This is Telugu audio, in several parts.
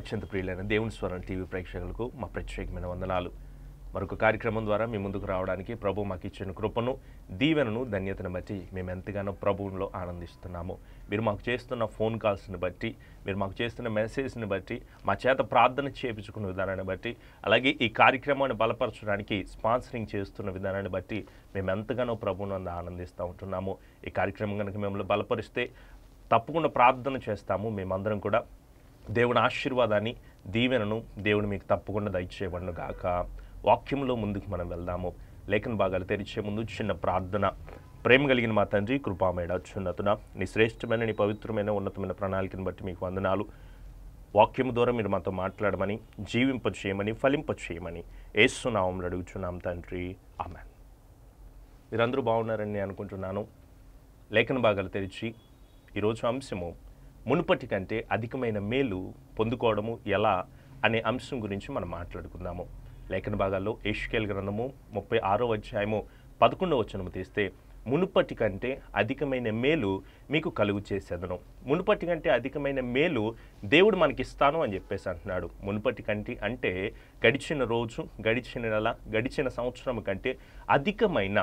అత్యంత ప్రియులైన దేవుని స్వరం టీవీ ప్రేక్షకులకు మా ప్రత్యేకమైన వందనాలు మరొక కార్యక్రమం ద్వారా మీ ముందుకు రావడానికి ప్రభు మాకు ఇచ్చిన కృపను దీవెనను ధన్యతను బట్టి మేము ఎంతగానో ప్రభువులో ఆనందిస్తున్నాము మీరు మాకు చేస్తున్న ఫోన్ కాల్స్ని బట్టి మీరు మాకు చేస్తున్న మెసేజ్ని బట్టి మా చేత ప్రార్థన చేయించుకున్న విధానాన్ని బట్టి అలాగే ఈ కార్యక్రమాన్ని బలపరచడానికి స్పాన్సరింగ్ చేస్తున్న విధానాన్ని బట్టి మేము ఎంతగానో ప్రభువును అందు ఆనందిస్తూ ఉంటున్నాము ఈ కార్యక్రమం కనుక మిమ్మల్ని బలపరిస్తే తప్పకుండా ప్రార్థన చేస్తాము మేమందరం కూడా దేవుని ఆశీర్వాదాన్ని దీవెనను దేవుని మీకు తప్పకుండా దయచేయబడును గాక వాక్యంలో ముందుకు మనం వెళ్దాము లేఖన భాగాలు తెరిచే ముందు చిన్న ప్రార్థన ప్రేమ కలిగిన మా తండ్రి కృపామేడ చున్నతున నీ శ్రేష్టమైన నీ పవిత్రమైన ఉన్నతమైన ప్రణాళికను బట్టి మీకు వందనాలు వాక్యం ద్వారా మీరు మాతో మాట్లాడమని జీవింప చేయమని ఫలింప చేయమని ఏసునామంలో అడుగుచున్నాం తండ్రి ఆమె మీరందరూ బాగున్నారని అనుకుంటున్నాను లేఖన భాగాలు తెరిచి ఈరోజు అంశము మునుపటి కంటే అధికమైన మేలు పొందుకోవడము ఎలా అనే అంశం గురించి మనం మాట్లాడుకుందాము లేఖన భాగాల్లో ఏష్కేల్ గ్రంథము ముప్పై ఆరో అధ్యాయము పదకొండవ వచనము తీస్తే మునుపటి కంటే అధికమైన మేలు మీకు కలుగు చేసేదను మునుపటి కంటే అధికమైన మేలు దేవుడు మనకిస్తాను అని చెప్పేసి అంటున్నాడు మునుపటి కంటే అంటే గడిచిన రోజు గడిచిన నెల గడిచిన సంవత్సరం కంటే అధికమైన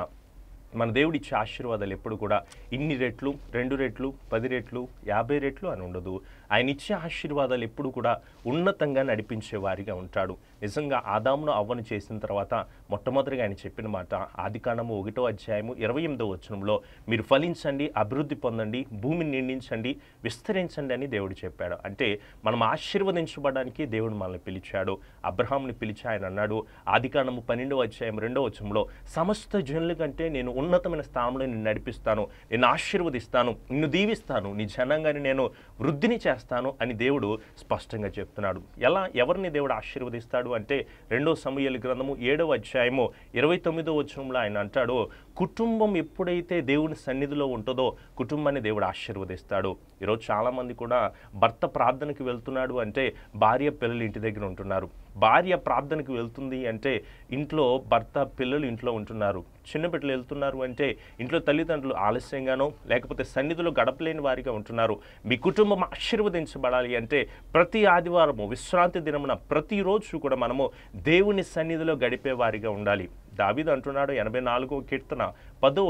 మన దేవుడిచ్చే ఇచ్చే ఆశీర్వాదాలు ఎప్పుడు కూడా ఇన్ని రెట్లు రెండు రెట్లు పది రెట్లు యాభై రెట్లు అని ఉండదు ఆయన ఇచ్చే ఆశీర్వాదాలు ఎప్పుడు కూడా ఉన్నతంగా నడిపించేవారిగా ఉంటాడు నిజంగా ఆదామును అవ్వను చేసిన తర్వాత మొట్టమొదటిగా ఆయన చెప్పిన మాట ఆదికాండము ఒకటో అధ్యాయము ఇరవై ఎనిమిదో వచనంలో మీరు ఫలించండి అభివృద్ధి పొందండి భూమిని నిండించండి విస్తరించండి అని దేవుడు చెప్పాడు అంటే మనం ఆశీర్వదించబడడానికి దేవుడు మనల్ని పిలిచాడు అబ్రహాంని పిలిచి ఆయన అన్నాడు ఆదికాండము పన్నెండవ అధ్యాయం రెండో వచనంలో సమస్త జనుల కంటే నేను ఉన్నతమైన స్థానంలో నిన్ను నడిపిస్తాను నేను ఆశీర్వదిస్తాను నిన్ను దీవిస్తాను నీ జనంగాని నేను వృద్ధిని చేస్తాను చేస్తాను అని దేవుడు స్పష్టంగా చెప్తున్నాడు ఎలా ఎవరిని దేవుడు ఆశీర్వదిస్తాడు అంటే రెండో సమయాల గ్రంథము ఏడవ అధ్యాయము ఇరవై తొమ్మిదో వచనంలో ఆయన అంటాడు కుటుంబం ఎప్పుడైతే దేవుని సన్నిధిలో ఉంటుందో కుటుంబాన్ని దేవుడు ఆశీర్వదిస్తాడు ఈరోజు చాలామంది కూడా భర్త ప్రార్థనకి వెళ్తున్నాడు అంటే భార్య పిల్లలు ఇంటి దగ్గర ఉంటున్నారు భార్య ప్రార్థనకి వెళ్తుంది అంటే ఇంట్లో భర్త పిల్లలు ఇంట్లో ఉంటున్నారు చిన్న బిడ్డలు వెళ్తున్నారు అంటే ఇంట్లో తల్లిదండ్రులు ఆలస్యంగానో లేకపోతే సన్నిధిలో గడపలేని వారిగా ఉంటున్నారు మీ కుటుంబం ఆశీర్వదించబడాలి అంటే ప్రతి ఆదివారము విశ్రాంతి దినమున ప్రతిరోజు కూడా మనము దేవుని సన్నిధిలో గడిపే వారిగా ఉండాలి దావీదు అంటున్నాడు ఎనభై నాలుగో కీర్తన పదో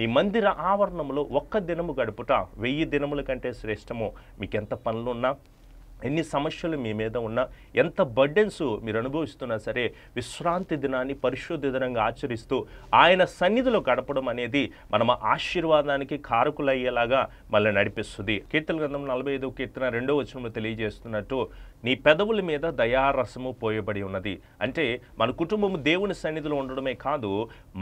నీ మందిర ఆవరణంలో ఒక్క దినము గడుపుట వెయ్యి దినముల కంటే శ్రేష్టము మీకెంత పనులున్నా ఎన్ని సమస్యలు మీ మీద ఉన్నా ఎంత బర్డెన్స్ మీరు అనుభవిస్తున్నా సరే విశ్రాంతి దినాన్ని పరిశుద్ధ దినంగా ఆచరిస్తూ ఆయన సన్నిధిలో గడపడం అనేది మనం ఆశీర్వాదానికి కారకులయ్యేలాగా మళ్ళీ నడిపిస్తుంది కీర్తన గ్రంథం నలభై ఐదు కీర్తన రెండో వచనంలో తెలియజేస్తున్నట్టు నీ పెదవుల మీద దయారసము పోయబడి ఉన్నది అంటే మన కుటుంబం దేవుని సన్నిధిలో ఉండడమే కాదు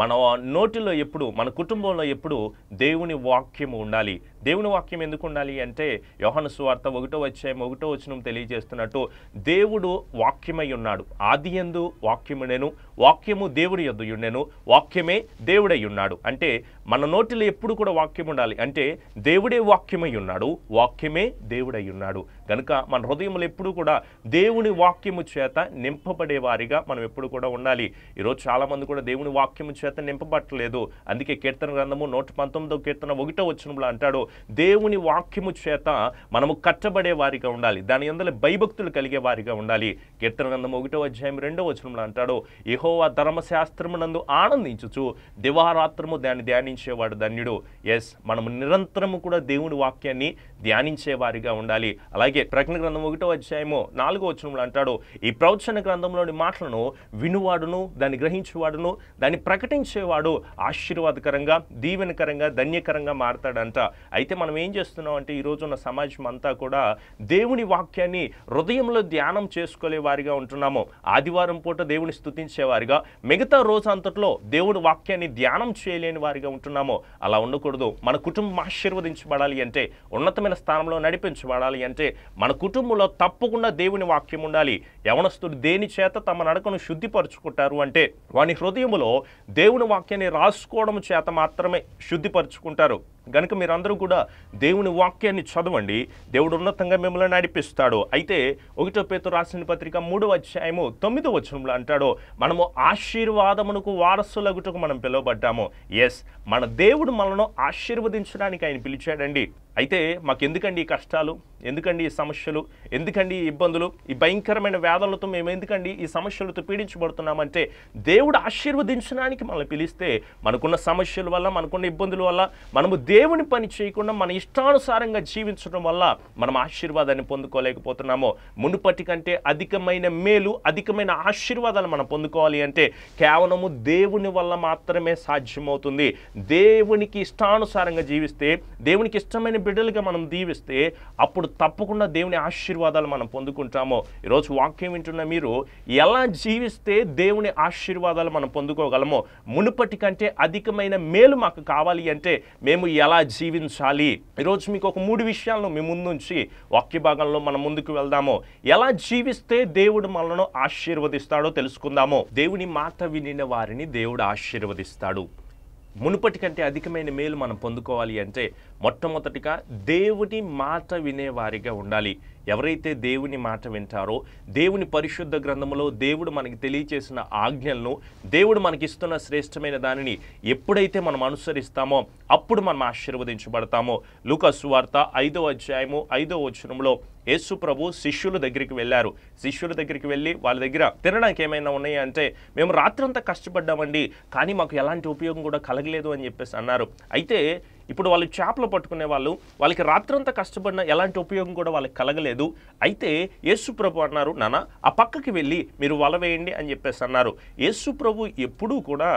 మన నోటిలో ఎప్పుడు మన కుటుంబంలో ఎప్పుడు దేవుని వాక్యము ఉండాలి దేవుని వాక్యం ఎందుకు ఉండాలి అంటే యోహన సువార్త ఒకటో వచ్చే ఒకటో వచ్చినం తెలియజేస్తున్నట్టు దేవుడు వాక్యమై ఉన్నాడు ఆది ఎందు వాక్యము నేను వాక్యము దేవుడి ఉండెను వాక్యమే దేవుడై ఉన్నాడు అంటే మన నోటిలో ఎప్పుడు కూడా వాక్యం ఉండాలి అంటే దేవుడే వాక్యమై ఉన్నాడు వాక్యమే దేవుడై ఉన్నాడు కనుక మన హృదయంలో ఎప్పుడు కూడా దేవుని వాక్యము చేత నింపబడే వారిగా మనం ఎప్పుడు కూడా ఉండాలి ఈరోజు చాలామంది కూడా దేవుని వాక్యము చేత నింపబట్టలేదు అందుకే కీర్తన గ్రంథము నూట పంతొమ్మిదో కీర్తన ఒకటో వచ్చినప్పుడు అంటాడు దేవుని వాక్యము చేత మనము కట్టబడే వారిగా ఉండాలి దాని ఎందులో భయభక్తులు కలిగే వారిగా ఉండాలి కీర్తన గ్రంథం ఒకటో అధ్యాయం రెండో వచ్చినప్పుడు అంటాడు ఈ యహోవా ధర్మశాస్త్రమునందు ఆనందించుచు దివారాత్రము దాన్ని ధ్యానించేవాడు ధన్యుడు ఎస్ మనము నిరంతరము కూడా దేవుని వాక్యాన్ని ధ్యానించేవారిగా ఉండాలి అలాగే ప్రకటన గ్రంథం ఒకటో అధ్యాయము నాలుగో వచనంలో అంటాడు ఈ ప్రవచన గ్రంథంలోని మాటలను వినువాడును దాన్ని గ్రహించేవాడును దాన్ని ప్రకటించేవాడు ఆశీర్వాదకరంగా దీవెనకరంగా ధన్యకరంగా మారతాడంట అయితే మనం ఏం చేస్తున్నాం అంటే ఈరోజు ఉన్న సమాజం అంతా కూడా దేవుని వాక్యాన్ని హృదయంలో ధ్యానం చేసుకోలే వారిగా ఉంటున్నాము ఆదివారం పూట దేవుని స్థుతించేవారు వారిగా మిగతా రోజు అంతట్లో దేవుడి వాక్యాన్ని ధ్యానం చేయలేని వారిగా ఉంటున్నామో అలా ఉండకూడదు మన కుటుంబం ఆశీర్వదించబడాలి అంటే ఉన్నతమైన స్థానంలో నడిపించబడాలి అంటే మన కుటుంబంలో తప్పకుండా దేవుని వాక్యం ఉండాలి యవనస్తుడు దేని చేత తమ నడకను శుద్ధిపరుచుకుంటారు అంటే వాని హృదయంలో దేవుని వాక్యాన్ని రాసుకోవడం చేత మాత్రమే శుద్ధిపరుచుకుంటారు కనుక మీరందరూ కూడా దేవుని వాక్యాన్ని చదవండి దేవుడు ఉన్నతంగా మిమ్మల్ని నడిపిస్తాడు అయితే ఒకటో పేరు రాసిన పత్రిక మూడో అధ్యాయము తొమ్మిదో వచనంలో అంటాడు మనము ఆశీర్వాదమునకు వారసులగుటకు మనం పిలువబడ్డాము ఎస్ మన దేవుడు మనను ఆశీర్వదించడానికి ఆయన పిలిచాడండి అయితే మాకు ఎందుకండి ఈ కష్టాలు ఎందుకండి ఈ సమస్యలు ఎందుకండి ఈ ఇబ్బందులు ఈ భయంకరమైన వ్యాధులతో మేము ఎందుకండి ఈ సమస్యలతో పీడించబడుతున్నామంటే దేవుడు ఆశీర్వదించడానికి మనల్ని పిలిస్తే మనకున్న సమస్యల వల్ల మనకున్న ఇబ్బందుల వల్ల మనము దేవుని పని చేయకుండా మన ఇష్టానుసారంగా జీవించడం వల్ల మనం ఆశీర్వాదాన్ని పొందుకోలేకపోతున్నామో మునుపటి కంటే అధికమైన మేలు అధికమైన ఆశీర్వాదాలు మనం పొందుకోవాలి అంటే కేవలము దేవుని వల్ల మాత్రమే సాధ్యమవుతుంది దేవునికి ఇష్టానుసారంగా జీవిస్తే దేవునికి ఇష్టమైన బిడ్డలుగా మనం దీవిస్తే అప్పుడు తప్పకుండా దేవుని ఆశీర్వాదాలు మనం పొందుకుంటామో ఈరోజు వాక్యం వింటున్న మీరు ఎలా జీవిస్తే దేవుని ఆశీర్వాదాలు మనం పొందుకోగలమో మునుపటి కంటే అధికమైన మేలు మాకు కావాలి అంటే మేము ఎలా జీవించాలి ఈరోజు మీకు ఒక మూడు విషయాలను మీ ముందుంచి వాక్య భాగంలో మనం ముందుకు వెళ్దాము ఎలా జీవిస్తే దేవుడు మనను ఆశీర్వదిస్తాడో తెలుసుకుందాము దేవుని మాట వినిన వారిని దేవుడు ఆశీర్వదిస్తాడు మునుపటి కంటే అధికమైన మేలు మనం పొందుకోవాలి అంటే మొట్టమొదటిగా దేవుని మాట వినేవారిగా ఉండాలి ఎవరైతే దేవుని మాట వింటారో దేవుని పరిశుద్ధ గ్రంథంలో దేవుడు మనకి తెలియచేసిన ఆజ్ఞలను దేవుడు మనకిస్తున్న శ్రేష్టమైన దానిని ఎప్పుడైతే మనం అనుసరిస్తామో అప్పుడు మనం ఆశీర్వదించబడతామో లూకసు వార్త ఐదో అధ్యాయము ఐదో వచనంలో యేసు ప్రభు శిష్యుల దగ్గరికి వెళ్ళారు శిష్యుల దగ్గరికి వెళ్ళి వాళ్ళ దగ్గర తినడానికి ఏమైనా ఉన్నాయా అంటే మేము రాత్రంతా కష్టపడ్డామండి కానీ మాకు ఎలాంటి ఉపయోగం కూడా కలగలేదు అని చెప్పేసి అన్నారు అయితే ఇప్పుడు వాళ్ళు చేపలు పట్టుకునే వాళ్ళు వాళ్ళకి రాత్రంతా కష్టపడిన ఎలాంటి ఉపయోగం కూడా వాళ్ళకి కలగలేదు అయితే ప్రభు అన్నారు నాన్న ఆ పక్కకి వెళ్ళి మీరు వల వేయండి అని చెప్పేసి అన్నారు ప్రభు ఎప్పుడూ కూడా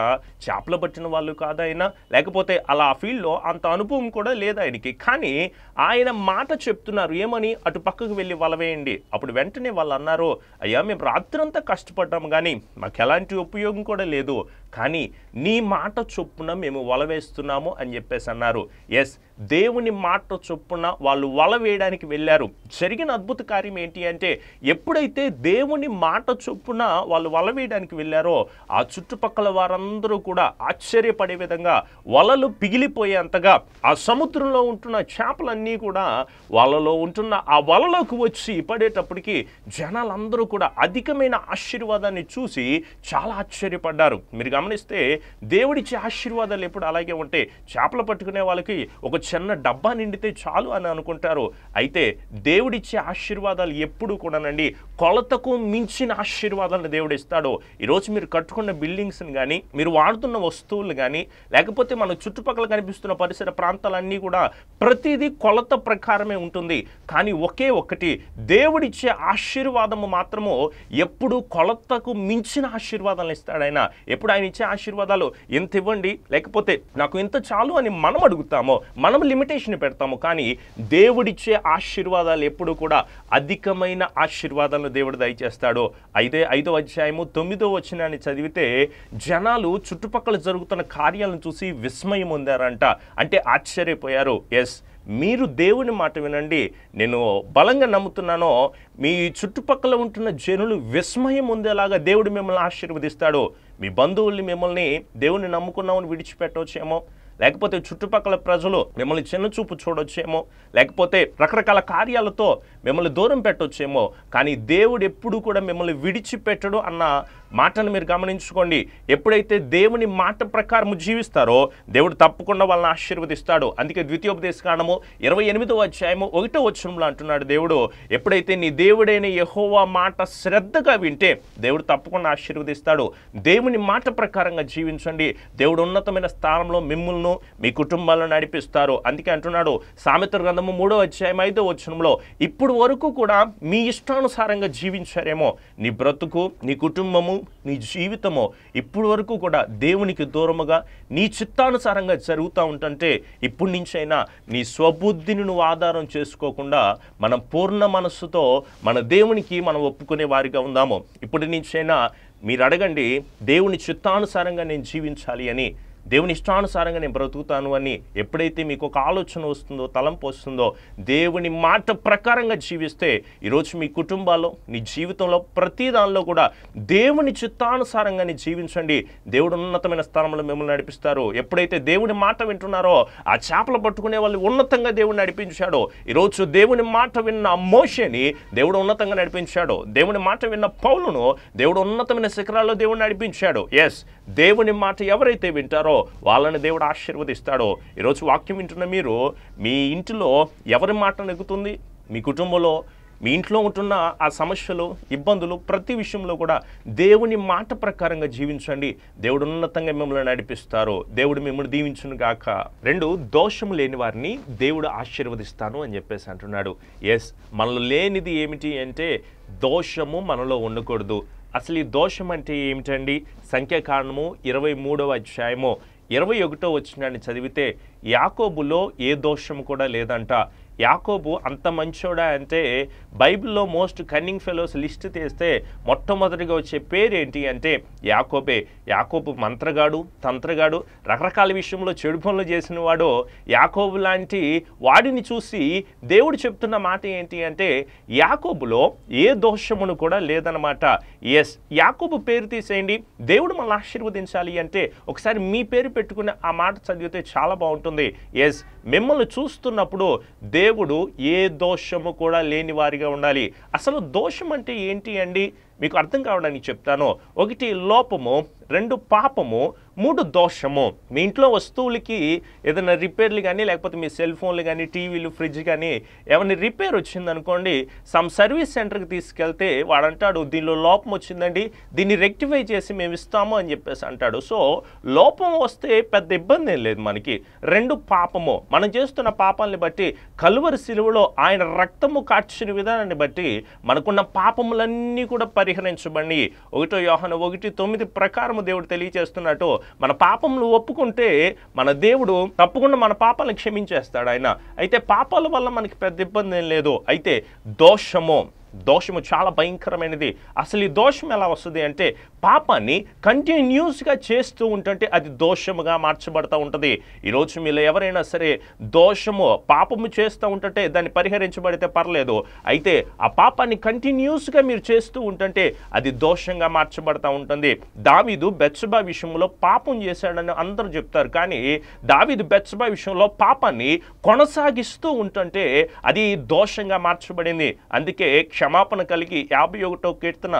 చేపలు పట్టిన వాళ్ళు కాదైనా లేకపోతే అలా ఆ ఫీల్డ్లో అంత అనుభవం కూడా లేదు ఆయనకి కానీ ఆయన మాట చెప్తున్నారు ఏమని అటు పక్కకు వెళ్ళి వల వేయండి అప్పుడు వెంటనే వాళ్ళు అన్నారు అయ్యా మేము రాత్రంతా కష్టపడ్డాము కానీ మాకు ఎలాంటి ఉపయోగం కూడా లేదు కానీ నీ మాట చొప్పున మేము వల వేస్తున్నాము అని చెప్పేసి అన్నారు ఎస్ దేవుని మాట చొప్పున వాళ్ళు వల వేయడానికి వెళ్ళారు జరిగిన అద్భుత కార్యం ఏంటి అంటే ఎప్పుడైతే దేవుని మాట చొప్పున వాళ్ళు వల వేయడానికి వెళ్ళారో ఆ చుట్టుపక్కల వారందరూ కూడా ఆశ్చర్యపడే విధంగా వలలు పిగిలిపోయేంతగా ఆ సముద్రంలో ఉంటున్న చేపలన్నీ కూడా వలలో ఉంటున్న ఆ వలలోకి వచ్చి పడేటప్పటికి జనాలందరూ కూడా అధికమైన ఆశీర్వాదాన్ని చూసి చాలా ఆశ్చర్యపడ్డారు మీరు గమనిస్తే దేవుడిచ్చే ఆశీర్వాదాలు ఎప్పుడు అలాగే ఉంటాయి చేపలు పట్టుకునే వాళ్ళకి ఒక చిన్న డబ్బా నిండితే చాలు అని అనుకుంటారు అయితే దేవుడిచ్చే ఆశీర్వాదాలు ఎప్పుడు కూడానండి కొలతకు మించిన ఆశీర్వాదాలను దేవుడు ఇస్తాడు ఈరోజు మీరు కట్టుకున్న బిల్డింగ్స్ని కానీ మీరు వాడుతున్న వస్తువులు కానీ లేకపోతే మన చుట్టుపక్కల కనిపిస్తున్న పరిసర ప్రాంతాలన్నీ కూడా ప్రతిదీ కొలత ప్రకారమే ఉంటుంది కానీ ఒకే ఒక్కటి దేవుడిచ్చే ఆశీర్వాదము మాత్రము ఎప్పుడు కొలతకు మించిన ఆశీర్వాదాలను ఇస్తాడు ఆయన ఎప్పుడు ఆయన ఇచ్చే ఆశీర్వాదాలు ఎంత ఇవ్వండి లేకపోతే నాకు ఎంత చాలు అని మనం అడుగుతామో మనం లిమిటేషన్ పెడతాము కానీ దేవుడిచ్చే ఆశీర్వాదాలు ఎప్పుడు కూడా అధికమైన ఆశీర్వాదాలను దేవుడు దయచేస్తాడు అయితే ఐదో అధ్యాయము తొమ్మిదో వచ్చినాన్ని చదివితే జనాలు చుట్టుపక్కల జరుగుతున్న కార్యాలను చూసి విస్మయం పొందారంట అంటే ఆశ్చర్యపోయారు ఎస్ మీరు దేవుని మాట వినండి నేను బలంగా నమ్ముతున్నానో మీ చుట్టుపక్కల ఉంటున్న జనులు విస్మయం ఉండేలాగా దేవుడు మిమ్మల్ని ఆశీర్వదిస్తాడు మీ బంధువుల్ని మిమ్మల్ని దేవుని నమ్ముకున్నామని విడిచిపెట్టవచ్చేమో లేకపోతే చుట్టుపక్కల ప్రజలు మిమ్మల్ని చిన్నచూపు చూడొచ్చేమో లేకపోతే రకరకాల కార్యాలతో మిమ్మల్ని దూరం పెట్టొచ్చేమో కానీ దేవుడు ఎప్పుడు కూడా మిమ్మల్ని విడిచిపెట్టడు అన్న మాటను మీరు గమనించుకోండి ఎప్పుడైతే దేవుని మాట ప్రకారం జీవిస్తారో దేవుడు తప్పకుండా వాళ్ళని ఆశీర్వదిస్తాడు అందుకే ద్వితీయోపదేశ కాలము ఇరవై ఎనిమిదవ అధ్యాయము ఒకటో వచ్చంలో అంటున్నాడు దేవుడు ఎప్పుడైతే నీ దేవుడైన యహోవా మాట శ్రద్ధగా వింటే దేవుడు తప్పకుండా ఆశీర్వదిస్తాడు దేవుని మాట ప్రకారంగా జీవించండి దేవుడు ఉన్నతమైన స్థానంలో మిమ్మల్ని మీ కుటుంబాలను నడిపిస్తారు అందుకే అంటున్నాడు సామెత గ్రంథము మూడో అధ్యాయం ఐదో వచ్చనంలో ఇప్పుడు వరకు కూడా మీ ఇష్టానుసారంగా జీవించారేమో నీ బ్రతుకు నీ కుటుంబము నీ జీవితమో ఇప్పటి వరకు కూడా దేవునికి దూరముగా నీ చిత్తానుసారంగా జరుగుతూ ఉంటుంటే ఇప్పటి నుంచైనా నీ స్వబుద్ధిని నువ్వు ఆధారం చేసుకోకుండా మనం పూర్ణ మనస్సుతో మన దేవునికి మనం ఒప్పుకునే వారిగా ఉందాము ఇప్పటి నుంచైనా మీరు అడగండి దేవుని చిత్తానుసారంగా నేను జీవించాలి అని దేవుని ఇష్టానుసారంగా నేను బ్రతుకుతాను అని ఎప్పుడైతే మీకు ఒక ఆలోచన వస్తుందో తలంపు వస్తుందో దేవుని మాట ప్రకారంగా జీవిస్తే ఈరోజు మీ కుటుంబాల్లో నీ జీవితంలో ప్రతి దానిలో కూడా దేవుని చిత్తానుసారంగానే జీవించండి దేవుడు ఉన్నతమైన స్థానంలో మిమ్మల్ని నడిపిస్తారు ఎప్పుడైతే దేవుని మాట వింటున్నారో ఆ చేపలు పట్టుకునే వాళ్ళు ఉన్నతంగా దేవుని నడిపించాడో ఈరోజు దేవుని మాట విన్న మోషని దేవుడు ఉన్నతంగా నడిపించాడు దేవుని మాట విన్న పౌలును దేవుడు ఉన్నతమైన శిఖరాల్లో దేవుడు నడిపించాడు ఎస్ దేవుని మాట ఎవరైతే వింటారో వాళ్ళని దేవుడు ఆశీర్వదిస్తాడో ఈరోజు వాక్యం వింటున్న మీరు మీ ఇంటిలో ఎవరి మాట నెగ్గుతుంది మీ కుటుంబంలో మీ ఇంట్లో ఉంటున్న ఆ సమస్యలు ఇబ్బందులు ప్రతి విషయంలో కూడా దేవుని మాట ప్రకారంగా జీవించండి దేవుడు ఉన్నతంగా మిమ్మల్ని నడిపిస్తారు దేవుడు మిమ్మల్ని దీవించును గాక రెండు దోషం లేని వారిని దేవుడు ఆశీర్వదిస్తాను అని చెప్పేసి అంటున్నాడు ఎస్ మనలో లేనిది ఏమిటి అంటే దోషము మనలో ఉండకూడదు అసలు ఈ దోషం అంటే ఏమిటండి సంఖ్యాకారణము ఇరవై మూడవ అధ్యాయము ఇరవై ఒకటో వచ్చినాన్ని చదివితే యాకోబులో ఏ దోషం కూడా లేదంట యాకోబు అంత మంచోడా అంటే బైబిల్లో మోస్ట్ కన్నింగ్ ఫెలోస్ లిస్ట్ తీస్తే మొట్టమొదటిగా వచ్చే పేరు ఏంటి అంటే యాకోబే యాకోబు మంత్రగాడు తంత్రగాడు రకరకాల విషయంలో చెడు పనులు చేసిన వాడు యాకోబు లాంటి వాడిని చూసి దేవుడు చెప్తున్న మాట ఏంటి అంటే యాకోబులో ఏ దోషమును కూడా లేదనమాట ఎస్ యాకోబు పేరు తీసేయండి దేవుడు మనల్ని ఆశీర్వదించాలి అంటే ఒకసారి మీ పేరు పెట్టుకుని ఆ మాట చదివితే చాలా బాగుంటుంది ఎస్ మిమ్మల్ని చూస్తున్నప్పుడు దేవుడు ఏ దోషము కూడా లేని వారిగా ఉండాలి అసలు దోషం అంటే ఏంటి అండి మీకు అర్థం కావడానికి చెప్తాను ఒకటి లోపము రెండు పాపము మూడు దోషము మీ ఇంట్లో వస్తువులకి ఏదైనా రిపేర్లు కానీ లేకపోతే మీ సెల్ ఫోన్లు కానీ టీవీలు ఫ్రిడ్జ్ కానీ ఏమైనా రిపేర్ వచ్చిందనుకోండి సమ్ సర్వీస్ సెంటర్కి తీసుకెళ్తే వాడు అంటాడు దీనిలో లోపం వచ్చిందండి దీన్ని రెక్టిఫై చేసి మేము ఇస్తాము అని చెప్పేసి అంటాడు సో లోపం వస్తే పెద్ద ఇబ్బంది ఏం లేదు మనకి రెండు పాపము మనం చేస్తున్న పాపాలని బట్టి కలువరి సిలువలో ఆయన రక్తము కాచిన విధానాన్ని బట్టి మనకున్న పాపములన్నీ కూడా పరిహరించబడి ఒకటో యోహన ఒకటి తొమ్మిది ప్రకారము దేవుడు తెలియజేస్తున్నట్టు మన పాపములు ఒప్పుకుంటే మన దేవుడు తప్పకుండా మన పాపాలను క్షమించేస్తాడు ఆయన అయితే పాపాల వల్ల మనకి పెద్ద ఇబ్బంది ఏం లేదు అయితే దోషము దోషము చాలా భయంకరమైనది అసలు ఈ దోషం ఎలా వస్తుంది అంటే పాపాన్ని కంటిన్యూస్గా చేస్తూ ఉంటుంటే అది దోషముగా మార్చబడతా ఉంటుంది ఈరోజు మీరు ఎవరైనా సరే దోషము పాపము చేస్తూ ఉంటుంటే దాన్ని పరిహరించబడితే పర్లేదు అయితే ఆ పాపాన్ని కంటిన్యూస్గా మీరు చేస్తూ ఉంటుంటే అది దోషంగా మార్చబడతా ఉంటుంది దావీదు బెచ్చబా విషయంలో పాపం చేశాడని అందరూ చెప్తారు కానీ దావీదు బెచ్చబా విషయంలో పాపాన్ని కొనసాగిస్తూ ఉంటుంటే అది దోషంగా మార్చబడింది అందుకే క్ష క్షమాపణ కలిగి యాభై ఒకటో కీర్తన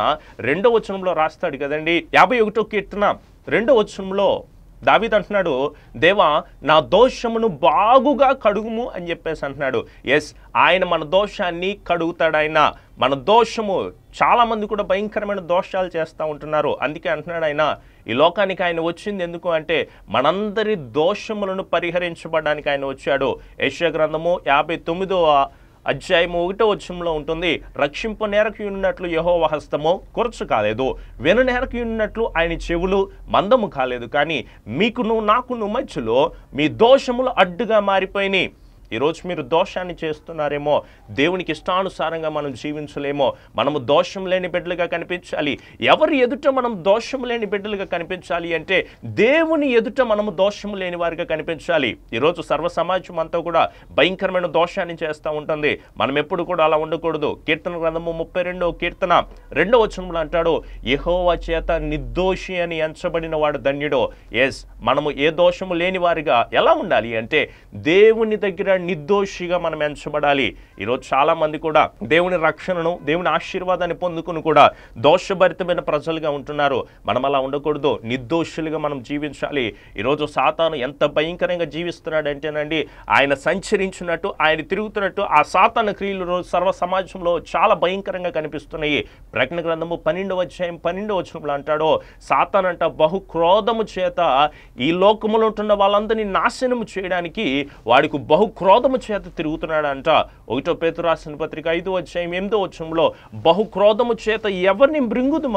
రెండో వచనంలో రాస్తాడు కదండి యాభై ఒకటో కీర్తన రెండో వచనంలో దావిద్ అంటున్నాడు దేవా నా దోషమును బాగుగా కడుగుము అని చెప్పేసి అంటున్నాడు ఎస్ ఆయన మన దోషాన్ని కడుగుతాడు ఆయన మన దోషము చాలామంది కూడా భయంకరమైన దోషాలు చేస్తూ ఉంటున్నారు అందుకే అంటున్నాడు ఆయన ఈ లోకానికి ఆయన వచ్చింది ఎందుకు అంటే మనందరి దోషములను పరిహరించబడడానికి ఆయన వచ్చాడు యశ్వ గ్రంథము యాభై తొమ్మిదో అధ్యాయము ఒకటో వచ్చంలో ఉంటుంది రక్షింపు నేరకు ఉన్నట్లు యహోవ హస్తము కొరచు కాలేదు వెను నేరకు ఉన్నట్లు ఆయన చెవులు మందము కాలేదు కానీ మీకును నాకును మధ్యలో మీ దోషములు అడ్డుగా మారిపోయినాయి ఈరోజు మీరు దోషాన్ని చేస్తున్నారేమో దేవునికి ఇష్టానుసారంగా మనం జీవించలేమో మనము దోషం లేని బిడ్డలుగా కనిపించాలి ఎవరి ఎదుట మనం దోషం లేని బిడ్డలుగా కనిపించాలి అంటే దేవుని ఎదుట మనము దోషం లేని వారిగా కనిపించాలి ఈరోజు సర్వ సమాజం అంతా కూడా భయంకరమైన దోషాన్ని చేస్తూ ఉంటుంది మనం ఎప్పుడు కూడా అలా ఉండకూడదు కీర్తన గ్రంథము ముప్పై రెండో కీర్తన రెండో వచనంలో అంటాడు యహోవా చేత నిర్దోషి అని ఎంచబడిన వాడు ధన్యుడు ఎస్ మనము ఏ దోషము లేని వారిగా ఎలా ఉండాలి అంటే దేవుని దగ్గర నిర్దోషిగా మనం ఎంచబడాలి ఈరోజు చాలామంది కూడా దేవుని రక్షణను దేవుని ఆశీర్వాదాన్ని పొందుకుని కూడా దోషభరితమైన ప్రజలుగా ఉంటున్నారు మనం అలా ఉండకూడదు నిర్దోషులుగా మనం జీవించాలి ఈరోజు సాతాను ఎంత భయంకరంగా జీవిస్తున్నాడు అంటేనండి ఆయన సంచరించినట్టు ఆయన తిరుగుతున్నట్టు ఆ సాతాన క్రియలు సర్వ సమాజంలో చాలా భయంకరంగా కనిపిస్తున్నాయి ప్రకటన గ్రంథము పన్నెండవ అధ్యాయం పన్నెండవ వచనంలో అంటాడో సాతానంట బహు క్రోధము చేత ఈ లోకములో ఉంటున్న వాళ్ళందరినీ నాశనము చేయడానికి వాడికి బహు క్రోధము చేత తిరుగుతున్నాడంట ఒకటో పేతు రాసిన పత్రిక ఐదో అధ్యాయం ఎనిమిదో వచ్చంలో క్రోధము చేత ఎవరిని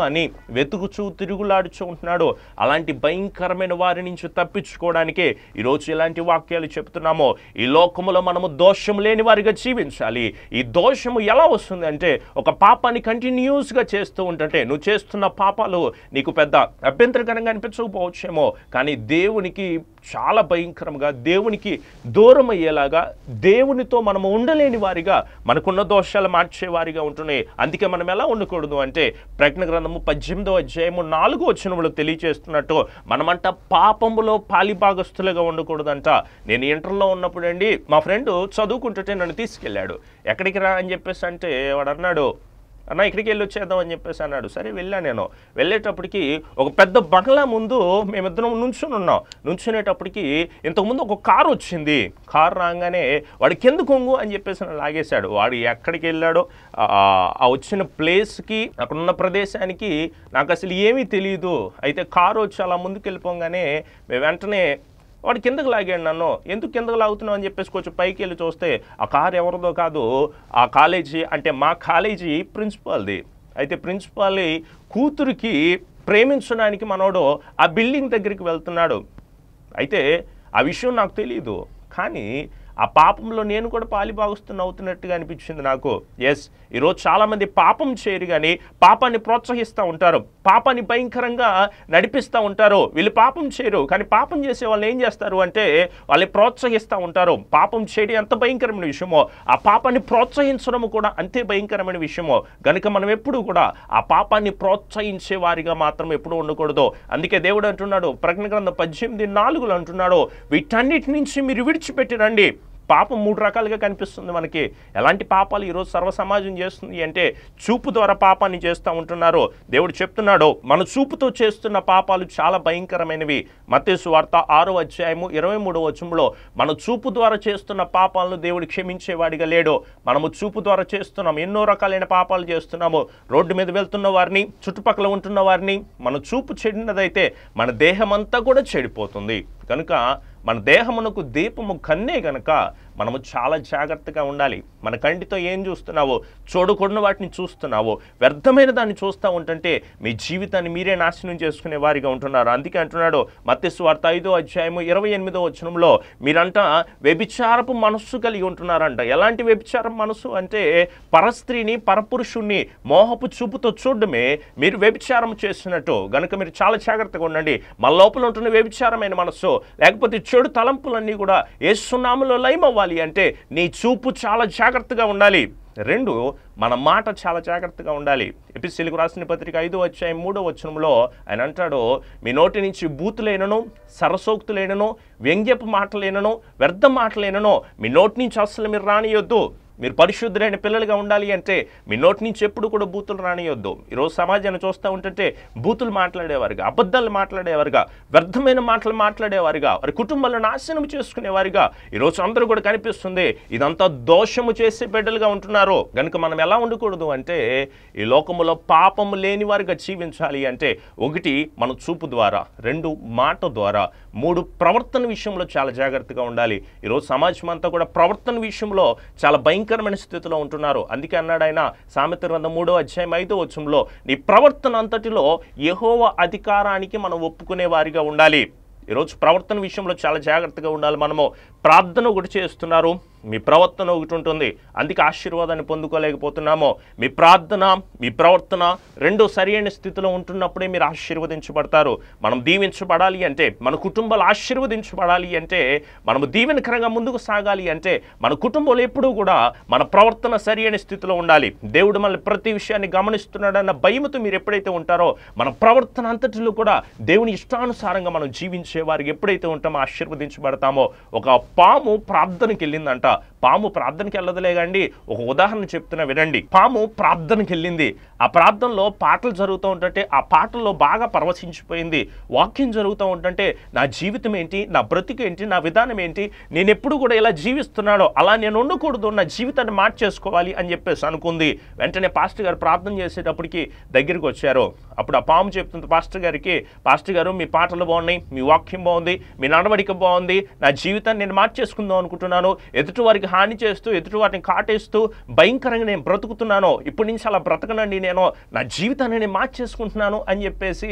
అని వెతుకుచూ తిరుగులాడుచూ ఉంటున్నాడో అలాంటి భయంకరమైన వారి నుంచి తప్పించుకోవడానికి ఈరోజు ఇలాంటి వాక్యాలు చెప్తున్నామో ఈ లోకములో మనము దోషం లేని వారిగా జీవించాలి ఈ దోషము ఎలా వస్తుంది అంటే ఒక పాపాన్ని కంటిన్యూస్గా చేస్తూ ఉంటుంటే నువ్వు చేస్తున్న పాపాలు నీకు పెద్ద అభ్యంతరకరంగా అనిపించకపోవచ్చేమో కానీ దేవునికి చాలా భయంకరంగా దేవునికి దూరం అయ్యేలాగా వారిగా దేవునితో మనము ఉండలేని వారిగా మనకున్న దోషాలు మార్చేవారిగా ఉంటున్నాయి అందుకే మనం ఎలా ఉండకూడదు అంటే ప్రజ్ఞ గ్రంథము పద్దెనిమిదవ అధ్యాయము నాలుగో వాళ్ళు తెలియచేస్తున్నట్టు మనమంట పాపములో పాలిభాగస్తులుగా ఉండకూడదంట నేను ఇంటర్లో ఉన్నప్పుడండి మా ఫ్రెండ్ చదువుకుంటుంటే నన్ను తీసుకెళ్ళాడు ఎక్కడికి రా అని చెప్పేసి అంటే వాడు అన్నాడు అన్న ఇక్కడికి వెళ్ళి వచ్చేద్దాం అని చెప్పేసి అన్నాడు సరే వెళ్ళా నేను వెళ్ళేటప్పటికి ఒక పెద్ద బంగ్లా ముందు మేమిద్దరం నుంచుని ఉన్నాం నుంచునేటప్పటికి ఇంతకుముందు ఒక కారు వచ్చింది కారు రాగానే వాడు కింద కొంగు అని చెప్పేసి లాగేశాడు వాడు ఎక్కడికి వెళ్ళాడో ఆ వచ్చిన ప్లేస్కి అక్కడున్న ప్రదేశానికి నాకు అసలు ఏమీ తెలియదు అయితే కారు వచ్చి అలా ముందుకు వెళ్ళిపోగానే మేము వెంటనే వాడు కిందకు లాగాడు నన్ను ఎందుకు కిందకు లాగుతున్నావు అని చెప్పేసి కొంచెం పైకి వెళ్ళి చూస్తే ఆ కారు ఎవరిదో కాదు ఆ కాలేజీ అంటే మా కాలేజీ ప్రిన్సిపాల్ది అయితే ప్రిన్సిపాల్ కూతురికి ప్రేమించడానికి మనోడు ఆ బిల్డింగ్ దగ్గరికి వెళ్తున్నాడు అయితే ఆ విషయం నాకు తెలియదు కానీ ఆ పాపంలో నేను కూడా పాలిభాగస్తున్న అవుతున్నట్టుగా అనిపించింది నాకు ఎస్ ఈరోజు చాలామంది పాపం చేయరు కానీ పాపాన్ని ప్రోత్సహిస్తూ ఉంటారు పాపాన్ని భయంకరంగా నడిపిస్తూ ఉంటారు వీళ్ళు పాపం చేయరు కానీ పాపం చేసే వాళ్ళు ఏం చేస్తారు అంటే వాళ్ళని ప్రోత్సహిస్తూ ఉంటారు పాపం చేయడం ఎంత భయంకరమైన విషయమో ఆ పాపాన్ని ప్రోత్సహించడం కూడా అంతే భయంకరమైన విషయమో కనుక మనం ఎప్పుడూ కూడా ఆ పాపాన్ని ప్రోత్సహించే వారిగా మాత్రం ఎప్పుడూ ఉండకూడదు అందుకే దేవుడు అంటున్నాడు ప్రజ్ఞ గ్రంథం పద్దెనిమిది నాలుగులు అంటున్నాడు వీటన్నిటి నుంచి మీరు విడిచిపెట్టిరండి పాపం మూడు రకాలుగా కనిపిస్తుంది మనకి ఎలాంటి పాపాలు ఈరోజు సర్వ సమాజం చేస్తుంది అంటే చూపు ద్వారా పాపాన్ని చేస్తూ ఉంటున్నారో దేవుడు చెప్తున్నాడో మన చూపుతో చేస్తున్న పాపాలు చాలా భయంకరమైనవి మతేసు వార్త ఆరో అధ్యాయము ఇరవై మూడో వచ్చంలో మన చూపు ద్వారా చేస్తున్న పాపాలను దేవుడు క్షమించేవాడిగా లేడు మనము చూపు ద్వారా చేస్తున్నాం ఎన్నో రకాలైన పాపాలు చేస్తున్నాము రోడ్డు మీద వెళ్తున్న వారిని చుట్టుపక్కల ఉంటున్న వారిని మన చూపు చెడినదైతే మన దేహమంతా కూడా చెడిపోతుంది కనుక మన దేహమునకు దీపము కన్నే గనక మనము చాలా జాగ్రత్తగా ఉండాలి మన కంటితో ఏం చూస్తున్నావో చూడకూడని వాటిని చూస్తున్నావో వ్యర్థమైన దాన్ని చూస్తూ ఉంటుంటే మీ జీవితాన్ని మీరే నాశనం చేసుకునే వారిగా ఉంటున్నారు అందుకే అంటున్నాడు మత్స్సు వార్త ఐదో అధ్యాయము ఇరవై ఎనిమిదో వచనంలో మీరంట వ్యభిచారపు మనస్సు కలిగి ఉంటున్నారంట ఎలాంటి వ్యభిచారం మనస్సు అంటే పరస్త్రీని పరపురుషుణ్ణి మోహపు చూపుతో చూడడమే మీరు వ్యభిచారం చేసినట్టు గనుక మీరు చాలా జాగ్రత్తగా ఉండండి మన లోపల ఉంటున్న వ్యభిచారమైన మనస్సు లేకపోతే చెడు తలంపులన్నీ కూడా ఏ సున్నాములో లైమవ్వాలి ఉండాలి అంటే నీ చూపు చాలా జాగ్రత్తగా ఉండాలి రెండు మన మాట చాలా జాగ్రత్తగా ఉండాలి ఎపిసెలకు రాసిన పత్రిక ఐదో వచ్చాయి మూడో వచనంలో ఆయన అంటాడు మీ నోటి నుంచి బూతులైనను సరసోక్తులైనను వ్యంగ్యపు మాటలైనను వ్యర్థ మాటలైనను మీ నోటి నుంచి అస్సలు మీరు రానియొద్దు మీరు పరిశుద్ధులైన పిల్లలుగా ఉండాలి అంటే మీ నోటి నుంచి ఎప్పుడు కూడా బూతులు రానియొద్దు ఈరోజు సమాజాన్ని చూస్తూ ఉంటుంటే బూతులు మాట్లాడేవారుగా అబద్ధాలు మాట్లాడేవారుగా వ్యర్థమైన మాటలు మాట్లాడేవారుగా వారి కుటుంబాలను నాశనం చేసుకునేవారుగా ఈరోజు అందరూ కూడా కనిపిస్తుంది ఇదంతా దోషము చేసే బిడ్డలుగా ఉంటున్నారు కనుక మనం ఎలా ఉండకూడదు అంటే ఈ లోకములో పాపము లేని వారిగా జీవించాలి అంటే ఒకటి మన చూపు ద్వారా రెండు మాట ద్వారా మూడు ప్రవర్తన విషయంలో చాలా జాగ్రత్తగా ఉండాలి ఈరోజు సమాజం అంతా కూడా ప్రవర్తన విషయంలో చాలా భయంకర భయంకరమైన స్థితిలో ఉంటున్నారు అందుకే అన్నాడు ఆయన సామెత గ్రంథం మూడో అధ్యాయం ఐదో వచ్చంలో నీ ప్రవర్తన అంతటిలో యహోవ అధికారానికి మనం ఒప్పుకునే వారిగా ఉండాలి ఈరోజు ప్రవర్తన విషయంలో చాలా జాగ్రత్తగా ఉండాలి మనము ప్రార్థన ఒకటి చేస్తున్నారు మీ ప్రవర్తన ఒకటి ఉంటుంది అందుకే ఆశీర్వాదాన్ని పొందుకోలేకపోతున్నామో మీ ప్రార్థన మీ ప్రవర్తన రెండు సరైన స్థితిలో ఉంటున్నప్పుడే మీరు ఆశీర్వదించబడతారు మనం దీవించబడాలి అంటే మన కుటుంబాలు ఆశీర్వదించబడాలి అంటే మనము దీవెనకరంగా ముందుకు సాగాలి అంటే మన కుటుంబంలో ఎప్పుడూ కూడా మన ప్రవర్తన సరైన స్థితిలో ఉండాలి దేవుడు మనల్ని ప్రతి విషయాన్ని గమనిస్తున్నాడన్న భయముతో మీరు ఎప్పుడైతే ఉంటారో మన ప్రవర్తన అంతటిలో కూడా దేవుని ఇష్టానుసారంగా మనం జీవించే వారికి ఎప్పుడైతే ఉంటామో ఆశీర్వదించబడతామో ఒక పాము ప్రార్థనకి వెళ్ళిందంట 그러니까 పాము ప్రార్థనకి వెళ్ళదులేగండి ఒక ఉదాహరణ చెప్తున్నా వినండి పాము ప్రార్థనకి వెళ్ళింది ఆ ప్రార్థనలో పాటలు జరుగుతూ ఉంటుంటే ఆ పాటల్లో బాగా పరవశించిపోయింది వాక్యం జరుగుతూ ఉంటుంటే నా జీవితం ఏంటి నా బ్రతికి ఏంటి నా విధానం ఏంటి నేను ఎప్పుడు కూడా ఇలా జీవిస్తున్నాడో అలా నేను ఉండకూడదు నా జీవితాన్ని మార్చేసుకోవాలి అని చెప్పేసి అనుకుంది వెంటనే పాస్టర్ గారు ప్రార్థన చేసేటప్పటికి దగ్గరికి వచ్చారు అప్పుడు ఆ పాము చెప్తుంది పాస్టర్ గారికి పాస్టర్ గారు మీ పాటలు బాగున్నాయి మీ వాక్యం బాగుంది మీ నడవడిక బాగుంది నా జీవితాన్ని నేను మార్చేసుకుందాం అనుకుంటున్నాను ఎదుటి వారికి హాని చేస్తూ ఎదుటి వాటిని కాటేస్తూ భయంకరంగా నేను బ్రతుకుతున్నాను ఇప్పటి నుంచి అలా బ్రతకనండి నేను నా జీవితాన్ని నేను మార్చేసుకుంటున్నాను అని చెప్పేసి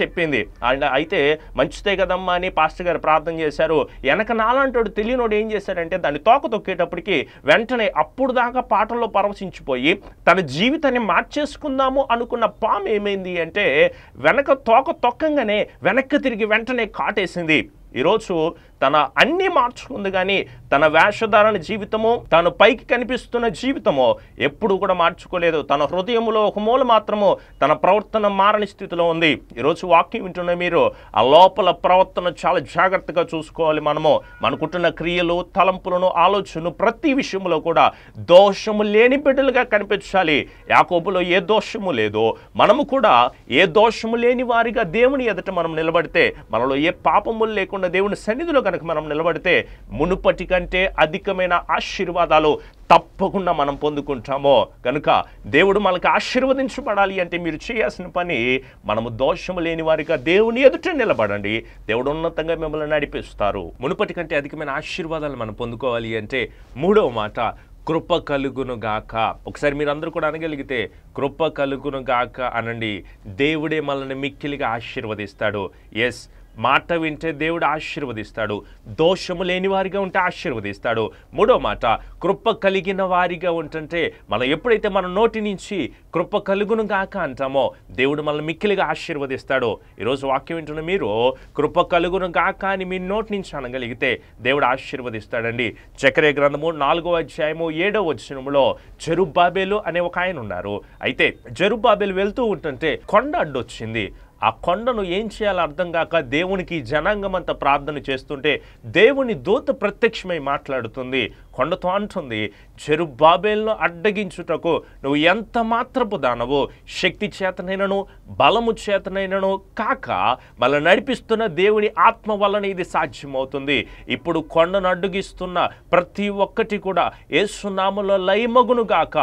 చెప్పింది అండ్ అయితే మంచిదే కదమ్మా అని పాస్టర్ గారు ప్రార్థన చేశారు వెనక నాలంటాడు తెలియనోడు ఏం చేశాడంటే దాన్ని తోక తొక్కేటప్పటికి వెంటనే అప్పుడు దాకా పాటల్లో పరవశించిపోయి తన జీవితాన్ని మార్చేసుకుందాము అనుకున్న పామ్ ఏమైంది అంటే వెనక తోక తొక్కంగానే వెనక్కి తిరిగి వెంటనే కాటేసింది ఈరోజు తన అన్నీ మార్చుకుంది కానీ తన వేషధారణ జీవితము తను పైకి కనిపిస్తున్న జీవితము ఎప్పుడు కూడా మార్చుకోలేదు తన హృదయంలో ఒక మూల మాత్రము తన ప్రవర్తన మారని స్థితిలో ఉంది ఈరోజు వాక్యం వింటున్న మీరు ఆ లోపల ప్రవర్తన చాలా జాగ్రత్తగా చూసుకోవాలి మనము మనకుంటున్న క్రియలు తలంపులను ఆలోచనలు ప్రతి విషయంలో కూడా దోషము లేని బిడ్డలుగా కనిపించాలి యాకోబులో ఏ దోషము లేదో మనము కూడా ఏ దోషము లేని వారిగా దేవుని ఎదుట మనం నిలబడితే మనలో ఏ పాపములు లేకుండా దేవుని సన్నిధిలో కనుక మనం నిలబడితే మునుపటి కంటే అధికమైన ఆశీర్వాదాలు తప్పకుండా మనం పొందుకుంటామో కనుక దేవుడు మనకు ఆశీర్వదించబడాలి అంటే మీరు చేయాల్సిన పని మనము దోషము లేని వారిగా దేవుని ఎదుట నిలబడండి దేవుడు ఉన్నతంగా మిమ్మల్ని నడిపిస్తారు మునుపటి కంటే అధికమైన ఆశీర్వాదాలు మనం పొందుకోవాలి అంటే మూడవ మాట కృప కలుగును గాక ఒకసారి మీరందరూ కూడా అనగలిగితే కృప కలుగును గాక అనండి దేవుడే మనల్ని మిక్కిలిగా ఆశీర్వదిస్తాడు ఎస్ మాట వింటే దేవుడు ఆశీర్వదిస్తాడు దోషము లేని వారిగా ఉంటే ఆశీర్వదిస్తాడు మూడో మాట కృప కలిగిన వారిగా ఉంటుంటే మనం ఎప్పుడైతే మన నోటి నుంచి కృప కలుగును గాక అంటామో దేవుడు మనల్ని మిక్కిలిగా ఆశీర్వదిస్తాడు ఈరోజు వాక్యం వింటున్న మీరు కృప కలుగును గాక అని మీ నోటి నుంచి అనగలిగితే దేవుడు ఆశీర్వదిస్తాడండి చక్రే గ్రంథము నాలుగో అధ్యాయము ఏడో వచనములో జరుబాబేలు అనే ఒక ఆయన ఉన్నారు అయితే జరుబాబేలు వెళ్తూ ఉంటుంటే కొండ అడ్డొచ్చింది ఆ కొండను ఏం చేయాలో అర్థం కాక దేవునికి జనాంగమంత ప్రార్థన చేస్తుంటే దేవుని దూత ప్రత్యక్షమై మాట్లాడుతుంది కొండతో అంటుంది చెరుబాబేలను అడ్డగించుటకు నువ్వు ఎంత మాత్రపు దానవో శక్తి చేతనైనను బలము చేతనైనను కాక మళ్ళీ నడిపిస్తున్న దేవుని ఆత్మ వలన ఇది సాధ్యమవుతుంది ఇప్పుడు కొండను అడ్డుగిస్తున్న ప్రతి ఒక్కటి కూడా ఏసునాములో లయమగును గాక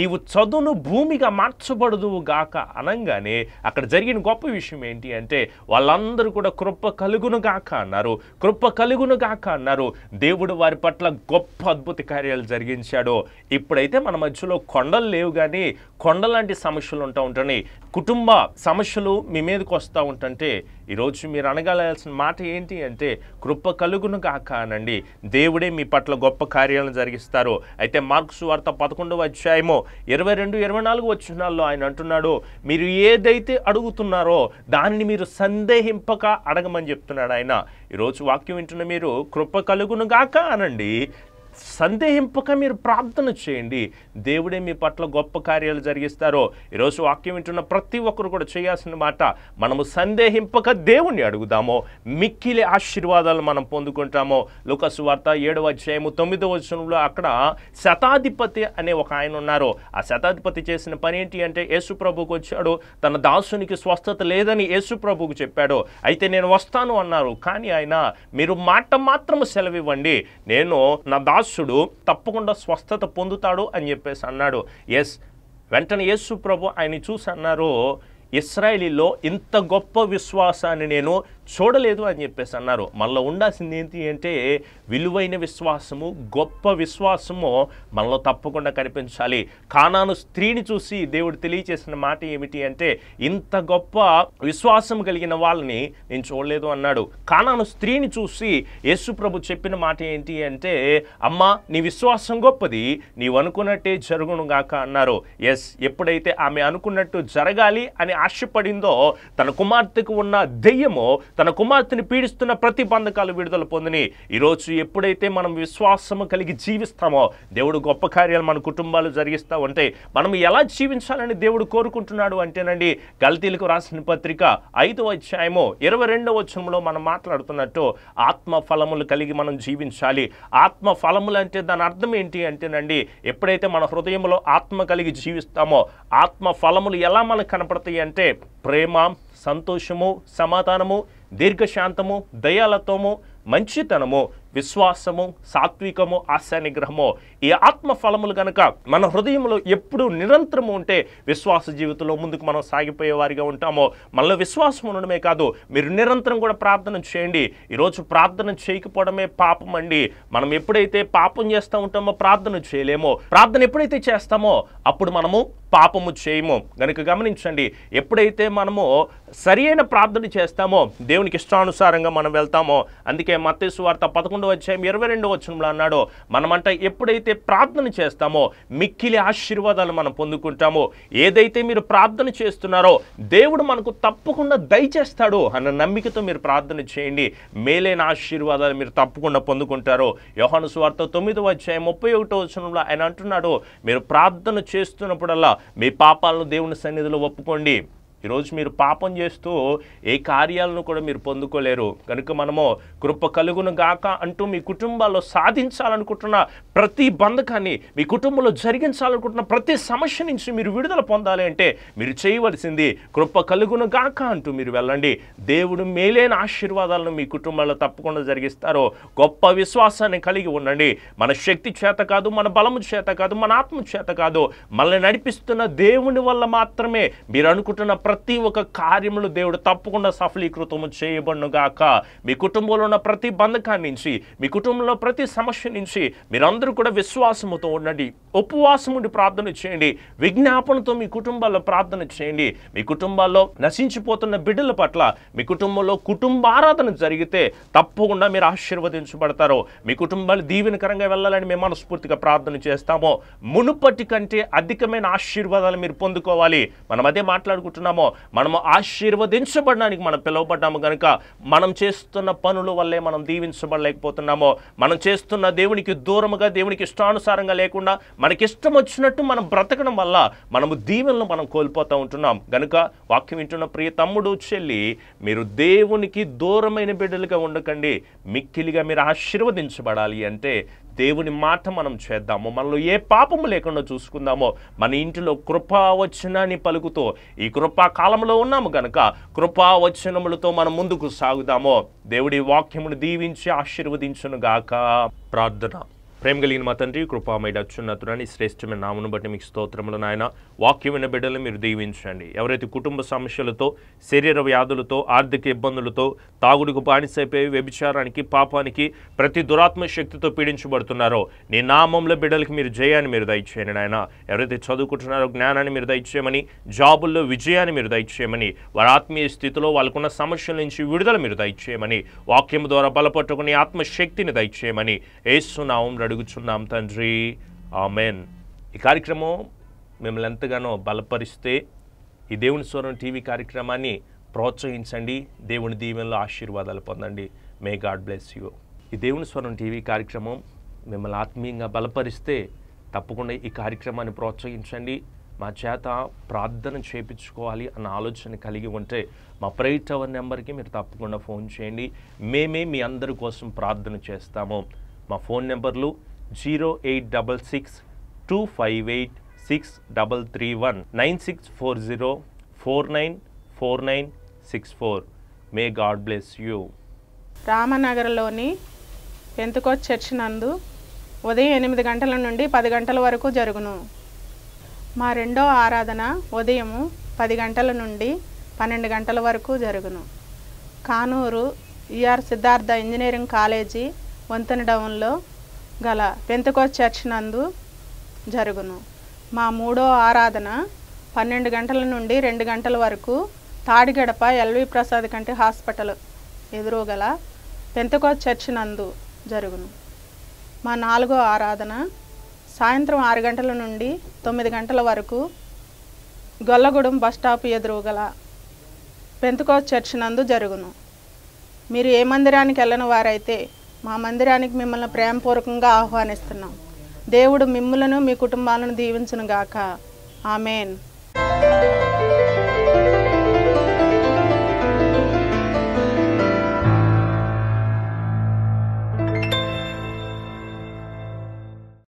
నీవు చదువును భూమిగా మార్చబడదువు గాక అనగానే అక్కడ జరిగిన గొప్ప విషయం ఏంటి అంటే వాళ్ళందరూ కూడా కృప కలుగును గాక అన్నారు కృప కలుగును గాక అన్నారు దేవుడు వారి పట్ల గొప్ప అద్భుత కార్యాలు జరిగించాడో ఇప్పుడైతే మన మధ్యలో కొండలు లేవు కానీ కొండలాంటి సమస్యలు ఉంటా ఉంటాయి కుటుంబ సమస్యలు మీ మీదకి వస్తూ ఉంటుంటే ఈరోజు మీరు అనగలాల్సిన మాట ఏంటి అంటే కృప కలుగును కాక అనండి దేవుడే మీ పట్ల గొప్ప కార్యాలను జరిగిస్తారు అయితే మార్క్స్ వార్త పదకొండవ అధ్యాయము ఇరవై రెండు ఇరవై నాలుగు వచ్చినాల్లో ఆయన అంటున్నాడు మీరు ఏదైతే అడుగుతున్నారో దానిని మీరు సందేహింపక అడగమని చెప్తున్నాడు ఆయన ఈరోజు వాక్యం వింటున్న మీరు కృప కలుగును గాక అనండి సందేహింపక మీరు ప్రార్థన చేయండి దేవుడే మీ పట్ల గొప్ప కార్యాలు జరిగిస్తారో ఈరోజు వాక్యం వింటున్న ప్రతి ఒక్కరు కూడా చేయాల్సిన మాట మనము సందేహింపక దేవుణ్ణి అడుగుదామో మిక్కిలి ఆశీర్వాదాలు మనం పొందుకుంటామో లుకసు వార్త ఏడవ అధ్యాయము తొమ్మిదవ వచనంలో అక్కడ శతాధిపతి అనే ఒక ఆయన ఉన్నారు ఆ శతాధిపతి చేసిన పని ఏంటి అంటే యేసు ప్రభుకు వచ్చాడు తన దాసునికి స్వస్థత లేదని యేసు ప్రభుకు చెప్పాడు అయితే నేను వస్తాను అన్నారు కానీ ఆయన మీరు మాట మాత్రం సెలవివ్వండి నేను నా దాసు విశ్వాసుడు తప్పకుండా స్వస్థత పొందుతాడు అని చెప్పేసి అన్నాడు ఎస్ వెంటనే యేసు ప్రభు ఆయన చూసి అన్నారు ఇస్రాయలీలో ఇంత గొప్ప విశ్వాసాన్ని నేను చూడలేదు అని చెప్పేసి అన్నారు మనలో ఉండాల్సింది ఏంటి అంటే విలువైన విశ్వాసము గొప్ప విశ్వాసము మనలో తప్పకుండా కనిపించాలి కానాను స్త్రీని చూసి దేవుడు తెలియచేసిన మాట ఏమిటి అంటే ఇంత గొప్ప విశ్వాసం కలిగిన వాళ్ళని నేను చూడలేదు అన్నాడు కానాను స్త్రీని చూసి యేసు ప్రభు చెప్పిన మాట ఏంటి అంటే అమ్మ నీ విశ్వాసం గొప్పది నీవు అనుకున్నట్టే జరుగును గాక అన్నారు ఎస్ ఎప్పుడైతే ఆమె అనుకున్నట్టు జరగాలి అని ఆశపడిందో తన కుమార్తెకు ఉన్న దెయ్యము తన కుమార్తెని పీడిస్తున్న ప్రతి బంధకాలు విడుదల పొందని ఈరోజు ఎప్పుడైతే మనం విశ్వాసము కలిగి జీవిస్తామో దేవుడు గొప్ప కార్యాలు మన కుటుంబాలు జరిగిస్తూ ఉంటే మనం ఎలా జీవించాలని దేవుడు కోరుకుంటున్నాడు అంటేనండి గల్తీలకు రాసిన పత్రిక ఐదవ అధ్యాయము ఇరవై రెండవ వచ్చంలో మనం మాట్లాడుతున్నట్టు ఆత్మ ఫలములు కలిగి మనం జీవించాలి ఆత్మ ఫలములు అంటే దాని అర్థం ఏంటి అంటేనండి ఎప్పుడైతే మన హృదయంలో ఆత్మ కలిగి జీవిస్తామో ఆత్మ ఫలములు ఎలా మనకు కనపడతాయి అంటే ప్రేమ సంతోషము సమాధానము దీర్ఘశాంతము దయాలత్వము మంచితనము విశ్వాసము సాత్వికము ఆశా నిగ్రహము ఈ ఆత్మ ఫలములు కనుక మన హృదయంలో ఎప్పుడు నిరంతరము ఉంటే విశ్వాస జీవితంలో ముందుకు మనం సాగిపోయే వారిగా ఉంటామో మనలో విశ్వాసం ఉండడమే కాదు మీరు నిరంతరం కూడా ప్రార్థన చేయండి ఈరోజు ప్రార్థన చేయకపోవడమే పాపం అండి మనం ఎప్పుడైతే పాపం చేస్తూ ఉంటామో ప్రార్థన చేయలేమో ప్రార్థన ఎప్పుడైతే చేస్తామో అప్పుడు మనము పాపము చేయము గనుక గమనించండి ఎప్పుడైతే మనము సరియైన ప్రార్థన చేస్తామో దేవునికి ఇష్టానుసారంగా మనం వెళ్తామో అందుకే మత్స్సు వార్త పదకొండు పదకొండు అధ్యాయం ఇరవై రెండో వచనంలో అన్నాడో మనమంట ఎప్పుడైతే ప్రార్థన చేస్తామో మిక్కిలి ఆశీర్వాదాలు మనం పొందుకుంటామో ఏదైతే మీరు ప్రార్థన చేస్తున్నారో దేవుడు మనకు తప్పకుండా దయచేస్తాడు అన్న నమ్మికతో మీరు ప్రార్థన చేయండి మేలైన ఆశీర్వాదాలు మీరు తప్పకుండా పొందుకుంటారు యోహాను స్వార్థ తొమ్మిదవ అధ్యాయం ముప్పై ఒకటో వచనంలో ఆయన అంటున్నాడు మీరు ప్రార్థన చేస్తున్నప్పుడల్లా మీ పాపాలను దేవుని సన్నిధిలో ఒప్పుకోండి ఈరోజు మీరు పాపం చేస్తూ ఏ కార్యాలను కూడా మీరు పొందుకోలేరు కనుక మనము కృప కలుగును గాక అంటూ మీ కుటుంబాల్లో సాధించాలనుకుంటున్న ప్రతి బంధకాన్ని మీ కుటుంబంలో జరిగించాలనుకుంటున్న ప్రతి సమస్య నుంచి మీరు విడుదల పొందాలి అంటే మీరు చేయవలసింది కృప కలుగును గాక అంటూ మీరు వెళ్ళండి దేవుడు మేలైన ఆశీర్వాదాలను మీ కుటుంబాల్లో తప్పకుండా జరిగిస్తారో గొప్ప విశ్వాసాన్ని కలిగి ఉండండి మన శక్తి చేత కాదు మన బలము చేత కాదు మన ఆత్మ చేత కాదు మనల్ని నడిపిస్తున్న దేవుని వల్ల మాత్రమే మీరు అనుకుంటున్న ప్రతి ఒక్క కార్యములు దేవుడు తప్పకుండా సఫలీకృతము చేయబడునుగాక మీ కుటుంబంలో ఉన్న ప్రతి బంధకాన్ని నుంచి మీ కుటుంబంలో ప్రతి సమస్య నుంచి మీరందరూ కూడా విశ్వాసముతో ఉండండి ఉపవాసం ఉండి ప్రార్థన చేయండి విజ్ఞాపనతో మీ కుటుంబాల్లో ప్రార్థన చేయండి మీ కుటుంబాల్లో నశించిపోతున్న బిడ్డల పట్ల మీ కుటుంబంలో కుటుంబారాధన జరిగితే తప్పకుండా మీరు ఆశీర్వదించబడతారు మీ కుటుంబాలు దీవెనకరంగా వెళ్ళాలని మేము మనస్ఫూర్తిగా ప్రార్థన చేస్తాము మునుపటి కంటే అధికమైన ఆశీర్వాదాలు మీరు పొందుకోవాలి మనం అదే మాట్లాడుకుంటున్నాము ఉన్నామో మనము ఆశీర్వదించబడడానికి మనం పిలువబడ్డాము కనుక మనం చేస్తున్న పనుల వల్లే మనం దీవించబడలేకపోతున్నామో మనం చేస్తున్న దేవునికి దూరముగా దేవునికి ఇష్టానుసారంగా లేకుండా మనకి ఇష్టం వచ్చినట్టు మనం బ్రతకడం వల్ల మనము దీవెనలు మనం కోల్పోతూ ఉంటున్నాం కనుక వాక్యం వింటున్న ప్రియ తమ్ముడు చెల్లి మీరు దేవునికి దూరమైన బిడ్డలుగా ఉండకండి మిక్కిలిగా మీరు ఆశీర్వదించబడాలి అంటే దేవుని మాట మనం చేద్దాము మనలో ఏ పాపము లేకుండా చూసుకుందామో మన ఇంటిలో కృపావచనాన్ని పలుకుతూ ఈ కృపా కాలంలో ఉన్నాము కనుక కృపావచనములతో మనం ముందుకు సాగుదామో దేవుడి వాక్యమును దీవించి ఆశీర్వదించును గాక ప్రార్థన ప్రేమ కలిగిన మా తండ్రి కృపామయుడు అత్యున్నతుడని శ్రేష్టమైన నామను బట్టి మీకు స్తోత్రములు నాయన వాక్యమైన బిడ్డలు మీరు దీవించండి ఎవరైతే కుటుంబ సమస్యలతో శరీర వ్యాధులతో ఆర్థిక ఇబ్బందులతో తాగుడుకు బానిసైపోయి వ్యభిచారానికి పాపానికి ప్రతి దురాత్మ శక్తితో పీడించబడుతున్నారో నీ నామంలో బిడ్డలకి మీరు జయాన్ని మీరు దయచేయండి నాయన ఎవరైతే చదువుకుంటున్నారో జ్ఞానాన్ని మీరు దయచేయమని జాబుల్లో విజయాన్ని మీరు దయచేయమని వారి ఆత్మీయ స్థితిలో వాళ్ళకున్న సమస్యల నుంచి విడుదల మీరు దయచేయమని వాక్యం ద్వారా బలపట్టుకుని ఆత్మశక్తిని దయచేయమని ఏసునామం అడుగుచున్నాం తండ్రి ఆమెన్ ఈ కార్యక్రమం మిమ్మల్ని ఎంతగానో బలపరిస్తే ఈ దేవుని స్వరం టీవీ కార్యక్రమాన్ని ప్రోత్సహించండి దేవుని దీవెనలో ఆశీర్వాదాలు పొందండి మే గాడ్ బ్లెస్ యూ ఈ దేవుని స్వరం టీవీ కార్యక్రమం మిమ్మల్ని ఆత్మీయంగా బలపరిస్తే తప్పకుండా ఈ కార్యక్రమాన్ని ప్రోత్సహించండి మా చేత ప్రార్థన చేయించుకోవాలి అన్న ఆలోచన కలిగి ఉంటే మా ప్రైట్ టవర్ నెంబర్కి మీరు తప్పకుండా ఫోన్ చేయండి మేమే మీ అందరి కోసం ప్రార్థన చేస్తాము మా ఫోన్ నెంబర్లు zero eight double six two five eight six double three one nine six four zero four nine four nine six four may God bless you రామనగర్లోని ఎందుకో చర్చ్ నందు ఉదయం ఎనిమిది గంటల నుండి పది గంటల వరకు జరుగును మా రెండో ఆరాధన ఉదయము పది గంటల నుండి పన్నెండు గంటల వరకు జరుగును Kanuru E R Siddhartha engineering college వంతెన డౌన్లో గల పెంతకో చర్చ్ నందు జరుగును మా మూడో ఆరాధన పన్నెండు గంటల నుండి రెండు గంటల వరకు తాడిగడప ఎల్వి ప్రసాద్ కంటి హాస్పిటల్ ఎదురుగల పెంతకో చర్చ్ నందు జరుగును మా నాలుగో ఆరాధన సాయంత్రం ఆరు గంటల నుండి తొమ్మిది గంటల వరకు గొల్లగూడెం బస్టాప్ ఎదురుగల పెంతకో చర్చ్ నందు జరుగును మీరు ఏ మందిరానికి వెళ్ళని వారైతే మా మందిరానికి మిమ్మల్ని ప్రేమపూర్వకంగా ఆహ్వానిస్తున్నాం దేవుడు మిమ్మలను మీ కుటుంబాలను గాక ఆమెన్